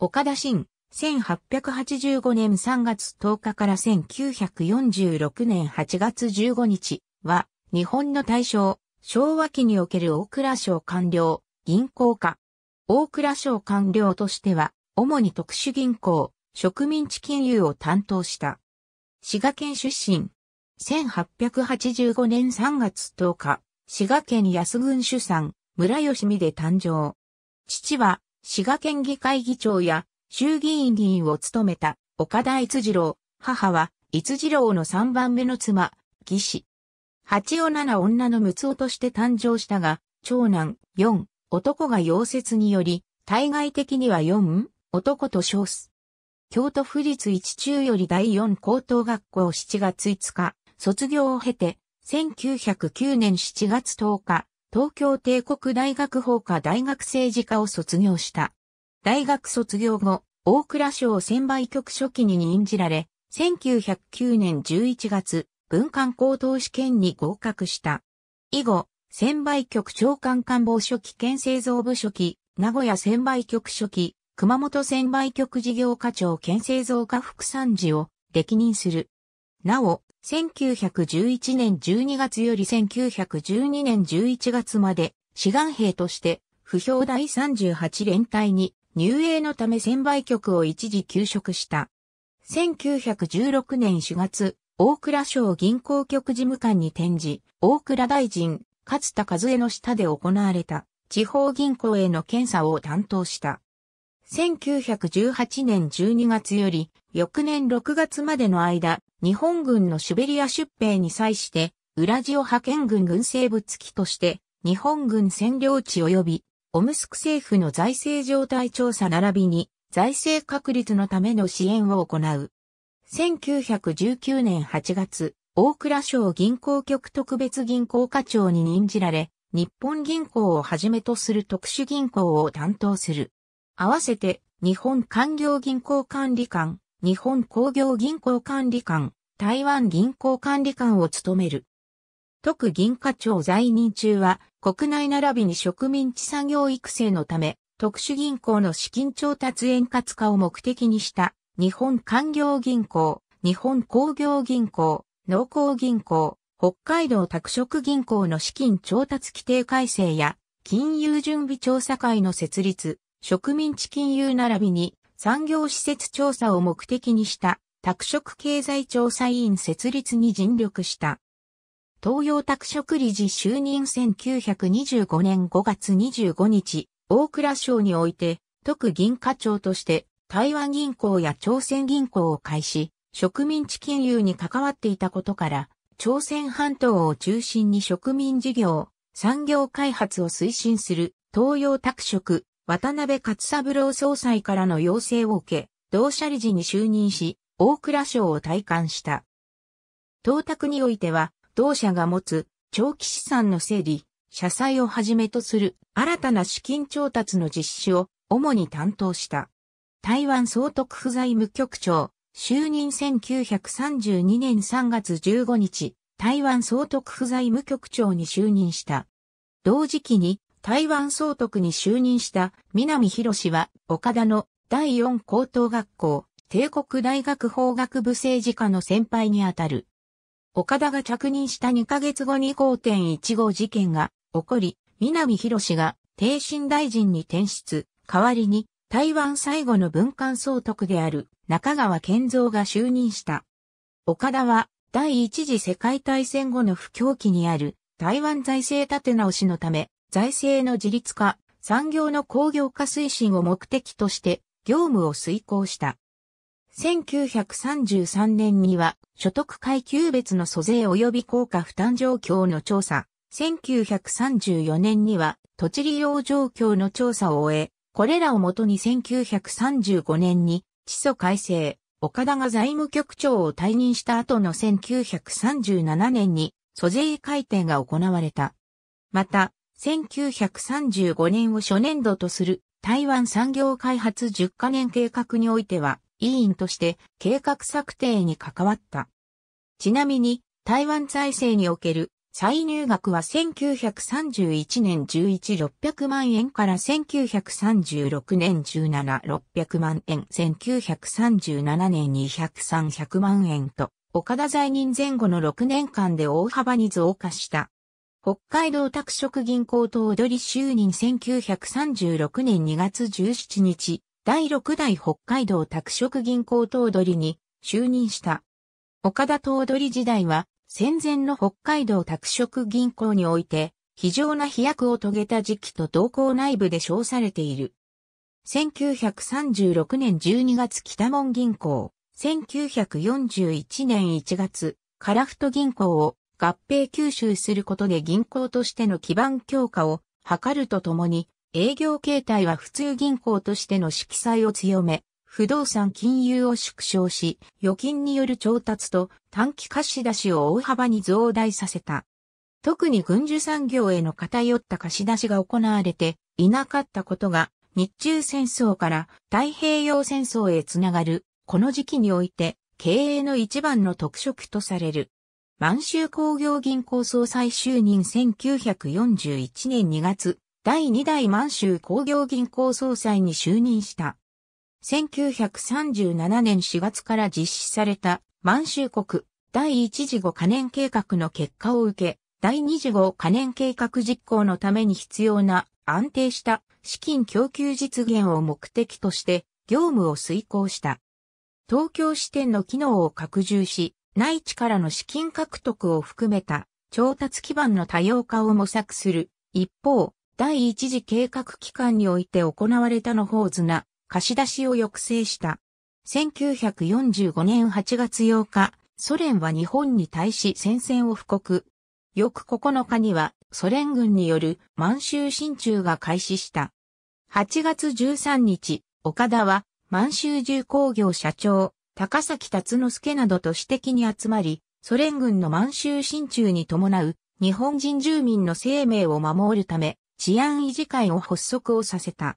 岡田新、1885年3月10日から1946年8月15日は、日本の大正、昭和期における大蔵省官僚、銀行家。大蔵省官僚としては、主に特殊銀行、植民地金融を担当した。滋賀県出身。1885年3月10日、滋賀県安郡主産、村吉見で誕生。父は、滋賀県議会議長や衆議院議員を務めた岡田逸次郎、母は逸次郎の3番目の妻、義士。八女七女の六男として誕生したが、長男、四、男が溶接により、対外的には四、男と称す。京都府立一中より第四高等学校7月5日、卒業を経て、1909年7月10日、東京帝国大学法科大学政治科を卒業した。大学卒業後、大蔵省専売局初期に任じられ、1909年11月、文官高等試験に合格した。以後、専売局長官官房書記兼製造部書記、名古屋専売局書記、熊本専売局事業課長兼製造課副参事を歴任する。なお、1911年12月より1912年11月まで、志願兵として、不評第38連隊に入営のため専売局を一時休職した。1916年4月、大倉省銀行局事務官に転じ、大倉大臣、勝田和江の下で行われた地方銀行への検査を担当した。1918年12月より翌年6月までの間、日本軍のシベリア出兵に際して、ウラジオ派遣軍軍生物機として、日本軍占領地及び、オムスク政府の財政状態調査並びに、財政確立のための支援を行う。1919年8月、大倉省銀行局特別銀行課長に任じられ、日本銀行をはじめとする特殊銀行を担当する。合わせて、日本官業銀行管理官、日本工業銀行管理官、台湾銀行管理官を務める。特銀課長在任中は、国内並びに植民地産業育成のため、特殊銀行の資金調達円滑化を目的にした、日本官業銀行、日本工業銀行、農工銀行、北海道拓殖銀行の資金調達規定改正や、金融準備調査会の設立、植民地金融並びに産業施設調査を目的にした拓殖経済調査委員設立に尽力した。東洋拓殖理事就任1925年5月25日、大蔵省において、特銀課長として台湾銀行や朝鮮銀行を開始、植民地金融に関わっていたことから、朝鮮半島を中心に植民事業、産業開発を推進する東洋拓殖渡辺勝三郎総裁からの要請を受け、同社理事に就任し、大蔵省を退官した。東卓においては、同社が持つ長期資産の整理、社債をはじめとする新たな資金調達の実施を主に担当した。台湾総督府財務局長、就任1932年3月15日、台湾総督府財務局長に就任した。同時期に台湾総督に就任した南博は、岡田の第四高等学校、帝国大学法学部政治科の先輩にあたる。岡田が着任した2ヶ月後に5.15事件が起こり、南博が帝新大臣に転出、代わりに台湾最後の文官総督である中川健三が就任した。岡田は第一次世界大戦後の不況期にある台湾財政立て直しのため財政の自立化、産業の工業化推進を目的として業務を遂行した。1933年には所得階級別の租税及び効果負担状況の調査、1934年には土地利用状況の調査を終え、これらをもとに1935年に地租改正、岡田が財務局長を退任した後の1937年に租税改定が行われた。また、1935年を初年度とする台湾産業開発10カ年計画においては、委員として計画策定に関わった。ちなみに、台湾財政における歳入額は1931年11600万円から1936年17600万円、1937年20300万円と、岡田在任前後の6年間で大幅に増加した。北海道拓殖銀行頭取就任1936年2月17日、第6代北海道拓殖銀行頭取に就任した。岡田頭取時代は戦前の北海道拓殖銀行において非常な飛躍を遂げた時期と同行内部で称されている。1936年12月北門銀行、1941年1月、カラフト銀行を合併吸収することで銀行としての基盤強化を図るとともに、営業形態は普通銀行としての色彩を強め、不動産金融を縮小し、預金による調達と短期貸し出しを大幅に増大させた。特に軍需産業への偏った貸し出しが行われていなかったことが、日中戦争から太平洋戦争へつながる、この時期において、経営の一番の特色とされる。満州工業銀行総裁就任1941年2月、第2代満州工業銀行総裁に就任した。1937年4月から実施された満州国第1次後可燃計画の結果を受け、第2次後可燃計画実行のために必要な安定した資金供給実現を目的として業務を遂行した。東京支店の機能を拡充し、内地からの資金獲得を含めた調達基盤の多様化を模索する。一方、第一次計画期間において行われたの方図な貸し出しを抑制した。1945年8月8日、ソ連は日本に対し戦線を布告。翌9日にはソ連軍による満州進駐が開始した。8月13日、岡田は満州重工業社長、高崎達之助などと私的に集まり、ソ連軍の満州進駐に伴う日本人住民の生命を守るため治安維持会を発足をさせた。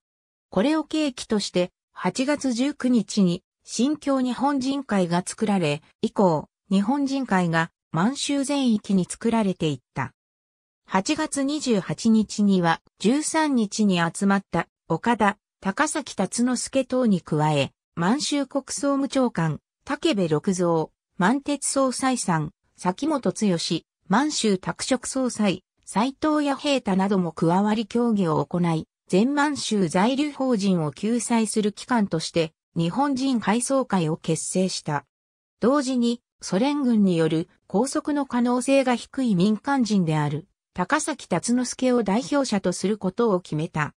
これを契機として8月19日に新京日本人会が作られ、以降、日本人会が満州全域に作られていった。8月28日には13日に集まった岡田、高崎達之助等に加え、満州国総務長官、竹部六蔵、満鉄総裁さん、崎本剛、満州拓殖総裁、斎藤や平太なども加わり協議を行い、全満州在留邦人を救済する機関として、日本人改装会を結成した。同時に、ソ連軍による拘束の可能性が低い民間人である、高崎達之助を代表者とすることを決めた。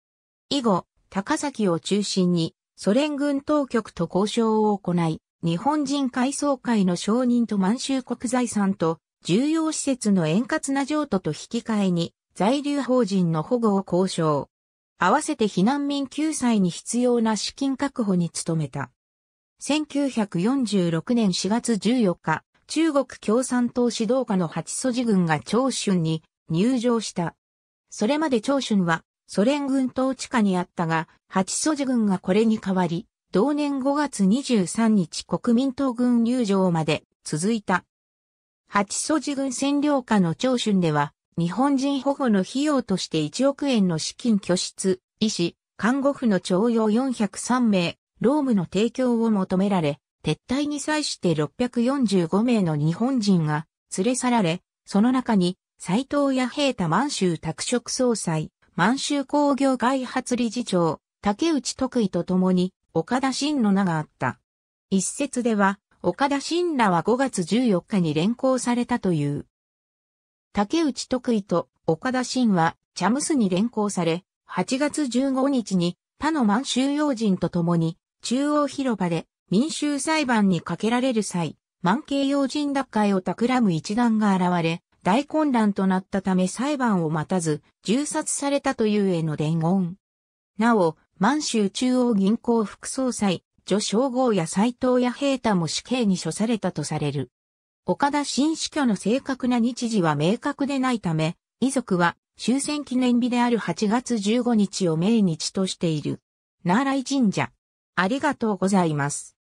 以後、高崎を中心に、ソ連軍当局と交渉を行い、日本人改装会の承認と満州国財産と重要施設の円滑な譲渡と引き換えに在留邦人の保護を交渉。合わせて避難民救済に必要な資金確保に努めた。1946年4月14日、中国共産党指導下の八祖寺軍が長春に入場した。それまで長春はソ連軍統治下にあったが、八祖寺軍がこれに代わり、同年5月23日国民党軍入場まで続いた。八祖寺軍占領下の長春では、日本人保護の費用として1億円の資金拠出、医師、看護婦の徴用403名、労務の提供を求められ、撤退に際して645名の日本人が連れ去られ、その中に斎藤や平太満州拓殖総裁、満州工業開発理事長、竹内徳井と共に、岡田真の名があった。一説では、岡田真らは5月14日に連行されたという。竹内徳井と岡田真は、チャムスに連行され、8月15日に他の満州要人と共に、中央広場で民衆裁判にかけられる際、満慶要人奪会を企む一団が現れ、大混乱となったため裁判を待たず、銃殺されたというへの伝言。なお、満州中央銀行副総裁、女称号や斎藤や平太も死刑に処されたとされる。岡田新死去の正確な日時は明確でないため、遺族は終戦記念日である8月15日を命日としている。奈良井神社。ありがとうございます。